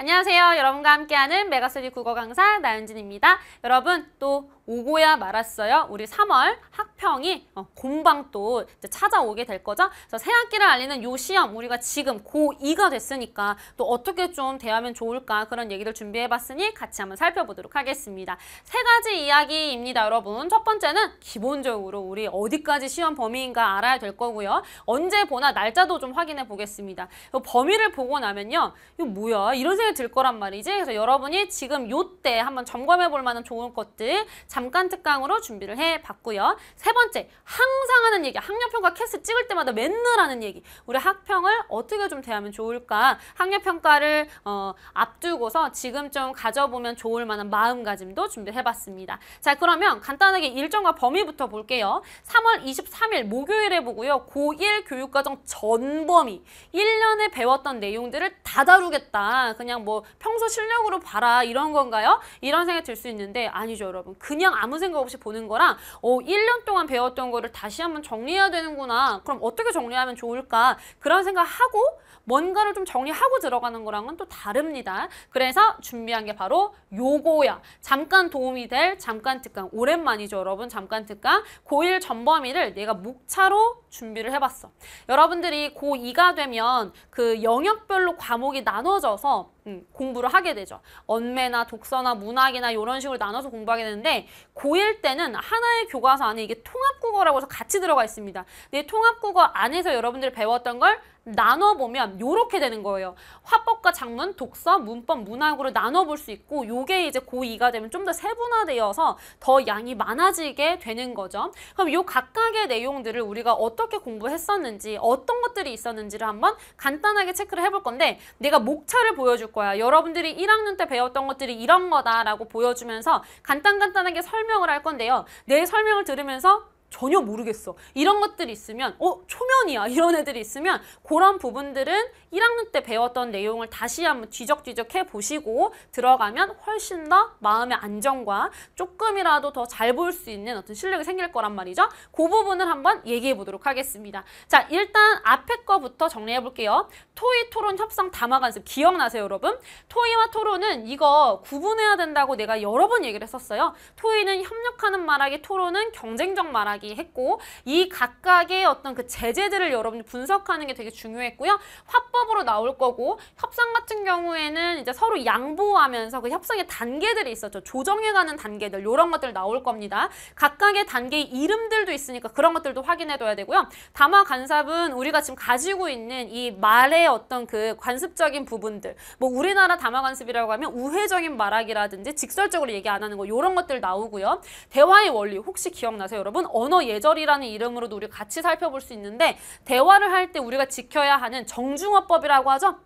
안녕하세요. 여러분과 함께하는 메가스리 국어 강사 나윤진입니다 여러분 또 오고야 말았어요. 우리 3월 학평이 어, 곰방 또 이제 찾아오게 될 거죠. 그래서 새학기를 알리는 요 시험 우리가 지금 고2가 됐으니까 또 어떻게 좀 대하면 좋을까 그런 얘기를 준비해봤으니 같이 한번 살펴보도록 하겠습니다. 세 가지 이야기입니다. 여러분 첫 번째는 기본적으로 우리 어디까지 시험 범위인가 알아야 될 거고요. 언제 보나 날짜도 좀 확인해 보겠습니다. 범위를 보고 나면요. 이거 뭐야 이런 생각 시간이 들 거란 말이지. 그래서 여러분이 지금 요 때 한번 점검해 볼 만한 좋은 것들 잠깐 특강으로 준비를 해 봤고요. 세 번째, 항상 하는 얘기. 학력평가 캐스 찍을 때마다 맨날 하는 얘기. 우리 학평을 어떻게 좀 대하면 좋을까? 학력평가를 어, 앞두고서 지금 좀 가져보면 좋을 만한 마음가짐도 준비해 봤습니다. 자, 그러면 간단하게 일정과 범위부터 볼게요. 3월 23일 목요일에 보고요. 고1 교육과정 전범위. 1년에 배웠던 내용들을 다 다루겠다. 그냥 그냥 뭐 평소 실력으로 봐라 이런 건가요? 이런 생각이 들 수 있는데 아니죠 여러분. 그냥 아무 생각 없이 보는 거랑 어, 1년 동안 배웠던 거를 다시 한번 정리해야 되는구나. 그럼 어떻게 정리하면 좋을까? 그런 생각하고 뭔가를 좀 정리하고 들어가는 거랑은 또 다릅니다. 그래서 준비한 게 바로 요거야. 잠깐 도움이 될 잠깐 특강. 오랜만이죠, 여러분. 잠깐 특강. 고1 전범위를 내가 목차로 준비를 해봤어. 여러분들이 고2가 되면 그 영역별로 과목이 나눠져서 음, 공부를 하게 되죠. 언매나 독서나 문학이나 이런 식으로 나눠서 공부하게 되는데 고1 때는 하나의 교과서 안에 이게 통합국어라고 해서 같이 들어가 있습니다. 근데 통합국어 안에서 여러분들이 배웠던 걸 나눠보면 이렇게 되는 거예요. 화법과 작문, 독서, 문법, 문학으로 나눠볼 수 있고 이게 이제 고2가 되면 좀 더 세분화되어서 더 양이 많아지게 되는 거죠. 그럼 이 각각의 내용들을 우리가 어떻게 공부했었는지 어떤 것들이 있었는지를 한번 간단하게 체크를 해볼 건데 내가 목차를 보여줄 거야. 여러분들이 1학년 때 배웠던 것들이 이런 거다라고 보여주면서 간단간단하게 설명을 할 건데요. 내 설명을 들으면서 전혀 모르겠어. 이런 것들이 있으면 어? 초면이야. 이런 애들이 있으면 그런 부분들은 1학년 때 배웠던 내용을 다시 한번 뒤적뒤적 해보시고 들어가면 훨씬 더 마음의 안정과 조금이라도 더 잘 볼 수 있는 어떤 실력이 생길 거란 말이죠. 그 부분을 한번 얘기해 보도록 하겠습니다. 자, 일단 앞에 거부터 정리해 볼게요. 토의 토론 협상 담화관습 기억나세요, 여러분? 토의와 토론은 이거 구분해야 된다고 내가 여러 번 얘기를 했었어요. 토의는 협력하는 말하기, 토론은 경쟁적 말하기 이야기했고 이 각각의 어떤 그 제재들을 여러분이 분석하는 게 되게 중요했고요. 화법으로 나올 거고 협상 같은 경우에는 이제 서로 양보하면서 그 협상의 단계들이 있었죠. 조정해가는 단계들 이런 것들 나올 겁니다. 각각의 단계의 이름들도 있으니까 그런 것들도 확인해둬야 되고요. 담화 간섭은 우리가 지금 가지고 있는 이 말의 어떤 그 관습적인 부분들 뭐 우리나라 담화 간섭이라고 하면 우회적인 말하기라든지 직설적으로 얘기 안 하는 거 이런 것들 나오고요. 대화의 원리 혹시 기억나세요 여러분? 언어 예절이라는 이름으로도 우리 같이 살펴볼 수 있는데 대화를 할 때 우리가 지켜야 하는 정중어법이라고 하죠.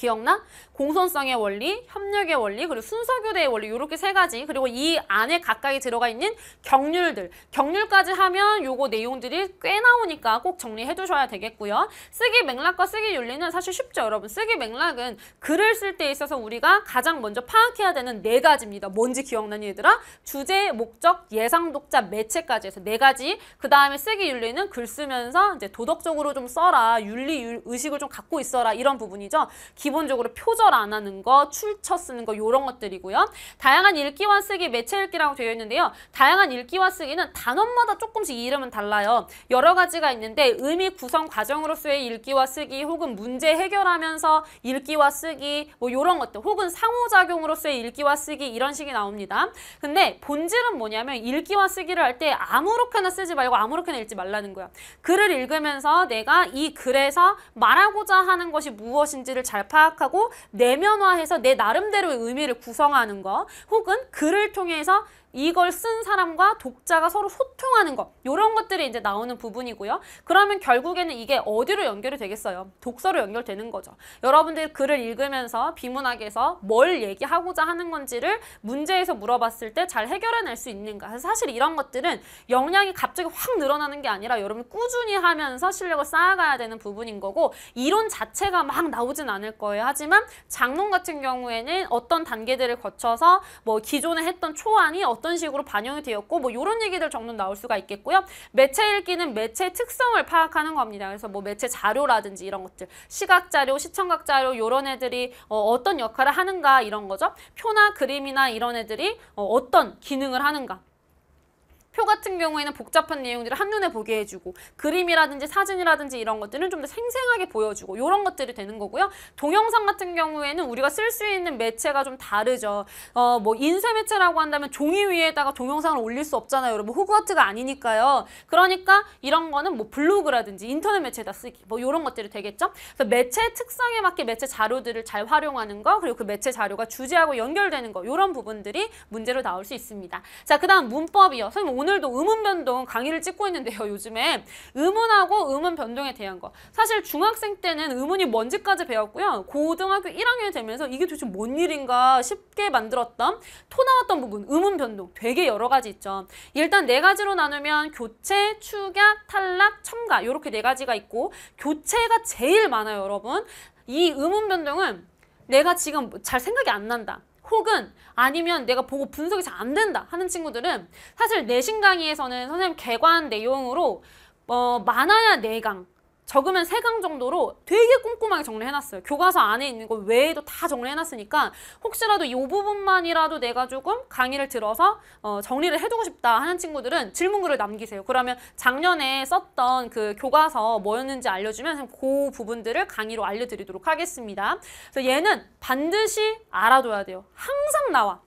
기억나? 공손성의 원리, 협력의 원리, 그리고 순서교대의 원리 이렇게 세 가지 그리고 이 안에 가까이 들어가 있는 경률들 경률까지 하면 요거 내용들이 꽤 나오니까 꼭 정리해 두셔야 되겠고요. 쓰기 맥락과 쓰기 윤리는 사실 쉽죠 여러분. 쓰기 맥락은 글을 쓸 때 있어서 우리가 가장 먼저 파악해야 되는 네 가지입니다. 뭔지 기억나니 얘들아? 주제, 목적, 예상 독자, 매체까지 해서 네 가지 그 다음에 쓰기 윤리는 글 쓰면서 이제 도덕적으로 좀 써라 윤리 의식을 좀 갖고 있어라 이런 부분이죠. 기 기본적으로 표절 안 하는 거, 출처 쓰는 거 이런 것들이고요. 다양한 읽기와 쓰기, 매체 읽기라고 되어 있는데요. 다양한 읽기와 쓰기는 단원마다 조금씩 이름은 달라요. 여러 가지가 있는데 의미 구성 과정으로서의 읽기와 쓰기 혹은 문제 해결하면서 읽기와 쓰기 뭐 이런 것들 혹은 상호작용으로서의 읽기와 쓰기 이런 식이 나옵니다. 근데 본질은 뭐냐면 읽기와 쓰기를 할 때 아무렇게나 쓰지 말고 아무렇게나 읽지 말라는 거야. 글을 읽으면서 내가 이 글에서 말하고자 하는 것이 무엇인지를 잘 파악 파악하고 내면화해서 내 나름대로의 의미를 구성하는 것 혹은 글을 통해서 이걸 쓴 사람과 독자가 서로 소통하는 것 이런 것들이 이제 나오는 부분이고요. 그러면 결국에는 이게 어디로 연결이 되겠어요? 독서로 연결되는 거죠. 여러분들 글을 읽으면서 비문학에서 뭘 얘기하고자 하는 건지를 문제에서 물어봤을 때 잘 해결해낼 수 있는가 사실 이런 것들은 역량이 갑자기 확 늘어나는 게 아니라 여러분 꾸준히 하면서 실력을 쌓아가야 되는 부분인 거고 이론 자체가 막 나오진 않을 거예요. 하지만 작문 같은 경우에는 어떤 단계들을 거쳐서 뭐 기존에 했던 초안이 어떤 식으로 반영이 되었고 뭐 이런 얘기들 정도 나올 수가 있겠고요. 매체 읽기는 매체 특성을 파악하는 겁니다. 그래서 뭐 매체 자료라든지 이런 것들 시각 자료, 시청각 자료 이런 애들이 어, 떤 역할을 하는가 이런 거죠. 표나 그림이나 이런 애들이 어, 어떤 기능을 하는가 표 같은 경우에는 복잡한 내용들을 한눈에 보게 해주고 그림이라든지 사진이라든지 이런 것들은 좀 더 생생하게 보여주고 이런 것들이 되는 거고요. 동영상 같은 경우에는 우리가 쓸 수 있는 매체가 좀 다르죠. 어, 뭐 인쇄 매체라고 한다면 종이 위에다가 동영상을 올릴 수 없잖아요. 여러분 호그와트가 아니니까요. 그러니까 이런 거는 뭐 블로그라든지 인터넷 매체에다 쓰기 뭐 이런 것들이 되겠죠. 그래서 매체 특성에 맞게 매체 자료들을 잘 활용하는 거 그리고 그 매체 자료가 주제하고 연결되는 거 이런 부분들이 문제로 나올 수 있습니다. 자, 그 다음 문법이요. 선생님 오늘도 음운 변동 강의를 찍고 있는데요. 요즘에 음운하고 음운 변동에 대한 거. 사실 중학생 때는 음운이 뭔지까지 배웠고요. 고등학교 1학년이 되면서 이게 도대체 뭔 일인가 쉽게 만들었던 토 나왔던 부분, 음운 변동 되게 여러 가지 있죠. 일단 네 가지로 나누면 교체, 축약, 탈락, 첨가 이렇게 네 가지가 있고 교체가 제일 많아요, 여러분. 이 음운 변동은 내가 지금 잘 생각이 안 난다. 혹은 아니면 내가 보고 분석이 잘 안 된다 하는 친구들은 사실 내신 강의에서는 선생님 개관 내용으로 어, 많아야 4강, 적으면 세 강 정도로 되게 꼼꼼하게 정리해놨어요. 교과서 안에 있는 거 외에도 다 정리해놨으니까 혹시라도 이 부분만이라도 내가 조금 강의를 들어서 어, 정리를 해두고 싶다 하는 친구들은 질문글을 남기세요. 그러면 작년에 썼던 그 교과서 뭐였는지 알려주면 그 부분들을 강의로 알려드리도록 하겠습니다. 그래서 얘는 반드시 알아둬야 돼요. 항상 나와.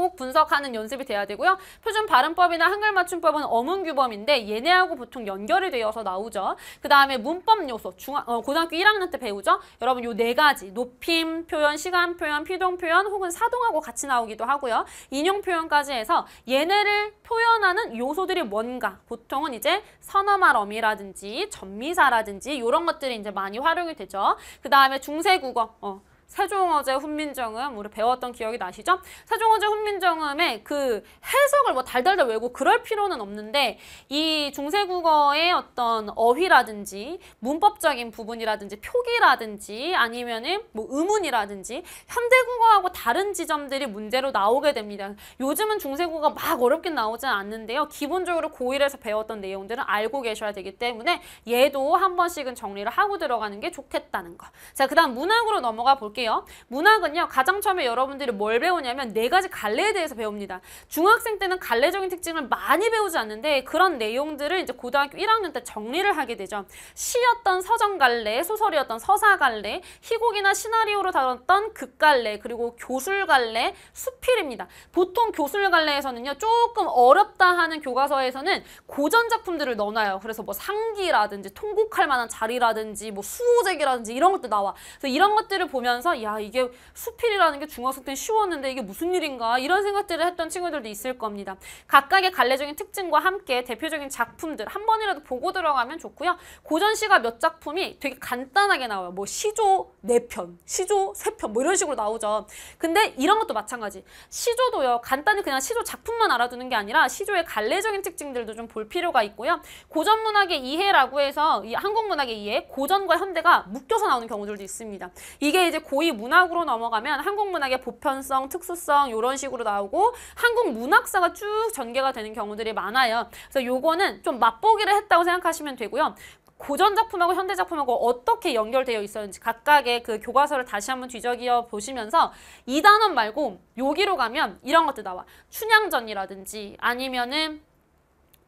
꼭 분석하는 연습이 돼야 되고요. 표준 발음법이나 한글 맞춤법은 어문규범인데 얘네하고 보통 연결이 되어서 나오죠. 그 다음에 문법 요소, 중학, 어, 고등학교 1학년 때 배우죠. 여러분 요 네 가지, 높임 표현, 시간 표현, 피동 표현 혹은 사동하고 같이 나오기도 하고요. 인용 표현까지 해서 얘네를 표현하는 요소들이 뭔가 보통은 이제 선어말어미라든지 전미사라든지 이런 것들이 이제 많이 활용이 되죠. 그 다음에 중세국어, 어, 세종어제 훈민정음 우리 배웠던 기억이 나시죠? 세종어제 훈민정음의 그 해석을 뭐 달달달 외우고 그럴 필요는 없는데 이 중세국어의 어떤 어휘라든지 문법적인 부분이라든지 표기라든지 아니면은 뭐 의문이라든지 현대국어하고 다른 지점들이 문제로 나오게 됩니다. 요즘은 중세국어가 막 어렵게 나오진 않는데요. 기본적으로 고1에서 배웠던 내용들은 알고 계셔야 되기 때문에 얘도 한 번씩은 정리를 하고 들어가는 게 좋겠다는 거. 자, 그 다음 문학으로 넘어가 볼게요. 볼게요. 문학은요. 가장 처음에 여러분들이 뭘 배우냐면 네 가지 갈래에 대해서 배웁니다. 중학생 때는 갈래적인 특징을 많이 배우지 않는데 그런 내용들을 이제 고등학교 1학년 때 정리를 하게 되죠. 시였던 서정갈래, 소설이었던 서사갈래, 희곡이나 시나리오로 다뤘던 극갈래, 그리고 교술갈래, 수필입니다. 보통 교술갈래에서는요. 조금 어렵다 하는 교과서에서는 고전 작품들을 넣어놔요. 그래서 뭐 상기라든지 통곡할 만한 자리라든지 뭐 수호책이라든지 이런 것도 나와. 그래서 이런 것들을 보면서 보면서 야 이게 수필이라는 게 중학생 때는 쉬웠는데 이게 무슨 일인가 이런 생각들을 했던 친구들도 있을 겁니다. 각각의 갈래적인 특징과 함께 대표적인 작품들 한 번이라도 보고 들어가면 좋고요. 고전 시가 몇 작품이 되게 간단하게 나와요. 뭐 시조 네편 시조 세 편 뭐 이런 식으로 나오죠. 근데 이런 것도 마찬가지. 시조도요. 간단히 그냥 시조 작품만 알아두는 게 아니라 시조의 갈래적인 특징들도 좀 볼 필요가 있고요. 고전 문학의 이해라고 해서 한국 문학의 이해, 고전과 현대가 묶여서 나오는 경우들도 있습니다. 이게 이제 고 고위 문학으로 넘어가면 한국 문학의 보편성, 특수성 이런 식으로 나오고 한국 문학사가 쭉 전개가 되는 경우들이 많아요. 그래서 요거는 좀 맛보기를 했다고 생각하시면 되고요. 고전 작품하고 현대 작품하고 어떻게 연결되어 있었는지 각각의 그 교과서를 다시 한번 뒤적여 보시면서 이 단원 말고 여기로 가면 이런 것들 나와. 춘향전이라든지 아니면은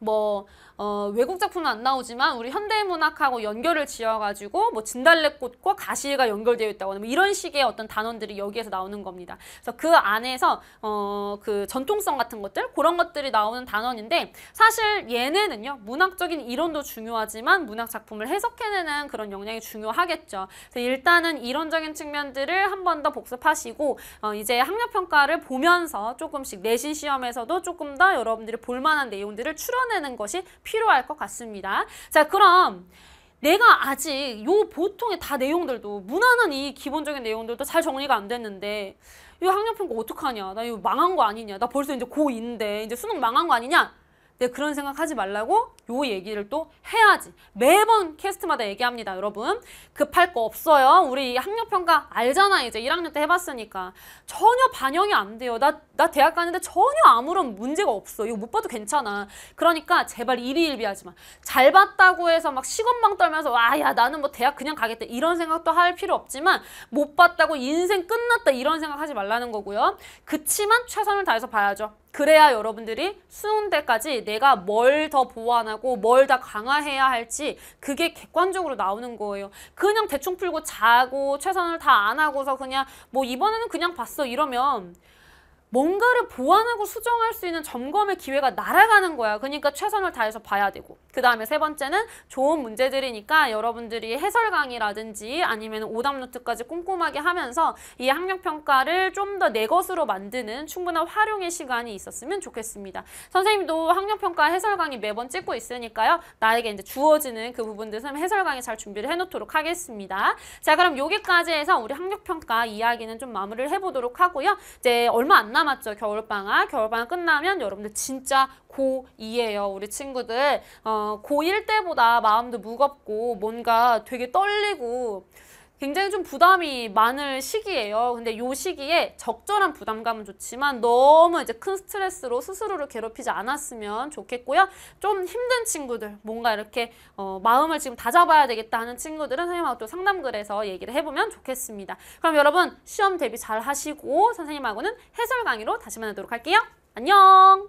뭐 어, 외국 작품은 안 나오지만 우리 현대문학하고 연결을 지어가지고 뭐 진달래꽃과 가시가 연결되어 있다거나 뭐 이런 식의 어떤 단원들이 여기에서 나오는 겁니다. 그래서 그 안에서 어, 그 전통성 같은 것들 그런 것들이 나오는 단원인데 사실 얘네는요 문학적인 이론도 중요하지만 문학 작품을 해석해내는 그런 역량이 중요하겠죠. 그래서 일단은 이론적인 측면들을 한 번 더 복습하시고 어, 이제 학력 평가를 보면서 조금씩 내신 시험에서도 조금 더 여러분들이 볼만한 내용들을 출연해 풀어내는 것이 필요할 것 같습니다. 자, 그럼 내가 아직 요 보통의 다 내용들도 문화는 이 기본적인 내용들도 잘 정리가 안 됐는데 이 학력평가 어떡하냐 나 이거 망한 거 아니냐 나 벌써 이제 고2인데 이제 수능 망한 거 아니냐 네, 그런 생각 하지 말라고 요 얘기를 또 해야지. 매번 캐스트마다 얘기합니다, 여러분. 급할 거 없어요. 우리 학력평가 알잖아, 이제 1학년 때 해봤으니까. 전혀 반영이 안 돼요. 나, 나 대학 가는데 전혀 아무런 문제가 없어. 이거 못 봐도 괜찮아. 그러니까 제발 일희일비하지 마. 잘 봤다고 해서 막 시건망 떨면서 와, 야, 나는 뭐 대학 그냥 가겠다. 이런 생각도 할 필요 없지만 못 봤다고 인생 끝났다. 이런 생각 하지 말라는 거고요. 그치만 최선을 다해서 봐야죠. 그래야 여러분들이 수능 때까지 내가 뭘 더 보완하고 뭘 더 강화해야 할지 그게 객관적으로 나오는 거예요. 그냥 대충 풀고 자고 최선을 다 안 하고서 그냥 뭐 이번에는 그냥 봤어 이러면 뭔가를 보완하고 수정할 수 있는 점검의 기회가 날아가는 거야. 그러니까 최선을 다해서 봐야 되고. 그 다음에 세 번째는 좋은 문제들이니까 여러분들이 해설 강의라든지 아니면 오답 노트까지 꼼꼼하게 하면서 이 학력평가를 좀 더 내 것으로 만드는 충분한 활용의 시간이 있었으면 좋겠습니다. 선생님도 학력평가 해설 강의 매번 찍고 있으니까요. 나에게 이제 주어지는 그 부분들은 해설 강의 잘 준비를 해놓도록 하겠습니다. 자 그럼 여기까지 해서 우리 학력평가 이야기는 좀 마무리를 해보도록 하고요. 이제 얼마 안남 남았죠. 겨울방학. 겨울방학 끝나면 여러분들 진짜 고2예요. 우리 친구들. 어, 고1 때보다 마음도 무겁고 뭔가 되게 떨리고 굉장히 좀 부담이 많을 시기예요. 근데 요 시기에 적절한 부담감은 좋지만 너무 이제 큰 스트레스로 스스로를 괴롭히지 않았으면 좋겠고요. 좀 힘든 친구들, 뭔가 이렇게 어, 마음을 지금 다잡아야 되겠다 하는 친구들은 선생님하고 또 상담글에서 얘기를 해보면 좋겠습니다. 그럼 여러분 시험 대비 잘 하시고 선생님하고는 해설 강의로 다시 만나도록 할게요. 안녕!